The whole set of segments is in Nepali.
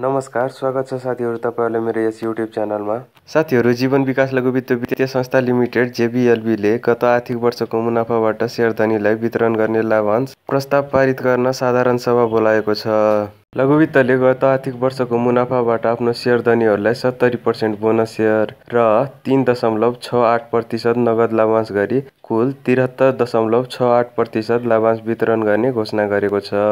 नमस्कार स्वागत छ साथीहरू तपाईँहरूले मेरो यस युट्युब च्यानलमा साथीहरू जीवन विकास लघुवित्त वित्तीय संस्था लिमिटेड जेबिएलबीले गत आर्थिक वर्षको मुनाफाबाट सेयरधनीलाई वितरण गर्ने लाभांश प्रस्ताव पारित गर्न साधारण सभा बोलाएको छ लघुवित्तले गत आर्थिक वर्षको मुनाफाबाट आफ्नो सेयरधनीहरूलाई सत्तरी पर्सेन्ट बोनस सेयर र तिन दशमलव छ आठ प्रतिशत नगद लाभांश गरी कुल त्रिहत्तर दशमलव छ आठ प्रतिशत लाभांश वितरण गर्ने घोषणा गरेको छ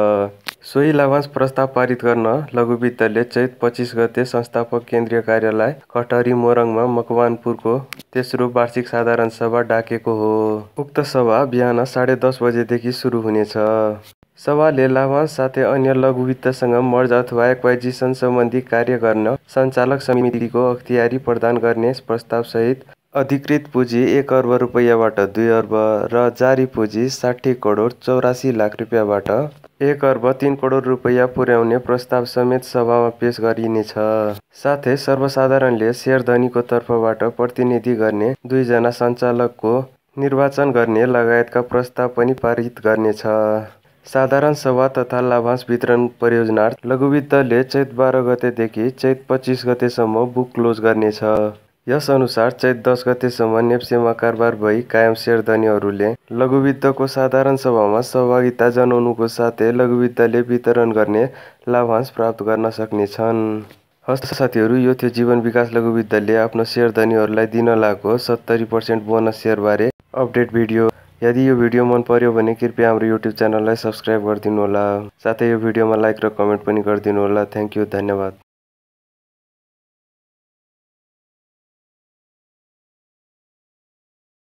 सोही लाभांश प्रस्ताव पारित गर्न लघुवित्तले चैत पच्चिस गते संस्थापक केन्द्रीय कार्यालय कटहरी मोरङमा मकवानपुरको तेस्रो वार्षिक साधारण सभा डाकेको हो उक्त सभा बिहान साढे दस बजेदेखि सुरु हुनेछ सभाले लाभांश साथै अन्य लघुवित्तसँग मर्ज अथवा एक्वाइजिसन सम्बन्धी कार्य गर्न सञ्चालक समितिको अख्तियारी प्रदान गर्ने प्रस्तावसहित अधिकृत पुँजी एक अर्ब रुपियाँबाट दुई अर्ब र जारी पुँजी साठी करोड चौरासी लाख रुपियाँबाट एक अर्ब तिन करोड रुपियाँ पुर्याउने प्रस्ताव समेत सभामा पेस गरिनेछ साथै सर्वसाधारणले सेयरधनीको तर्फबाट प्रतिनिधि गर्ने दुईजना सञ्चालकको निर्वाचन गर्ने लगायतका प्रस्ताव पनि पारित गर्नेछ साधारण सभा तथा लाभांश वितरण परियोजना लघुवित्तले चैत बाह्र गतेदेखि चैत पच्चिस गतेसम्म बुक क्लोज गर्नेछ यसअनुसार चैत दस गतेसम्म नेप्सेमा कारबार भई कायम सेरदानीहरूले लघुवित्तको साधारण सभामा सहभागिता जनाउनुको साथै लघुवित्तले वितरण गर्ने लाभांश प्राप्त गर्न सक्नेछन् हस्त साथीहरू यो थियो जीवन विकास लघुवित्तले आफ्नो सेयरधनीहरूलाई दिन लागेको सत्तरी पर्सेन्ट बोनस सेयरबारे अपडेट भिडियो यदि यो भिडियो मन पर्यो भने कृपया हाम्रो युट्युब च्यानललाई सब्सक्राइब गरिदिनु होला साथै यो भिडियोमा लाइक र कमेन्ट पनि गरिदिनु होला थ्याङ्क यू धन्यवाद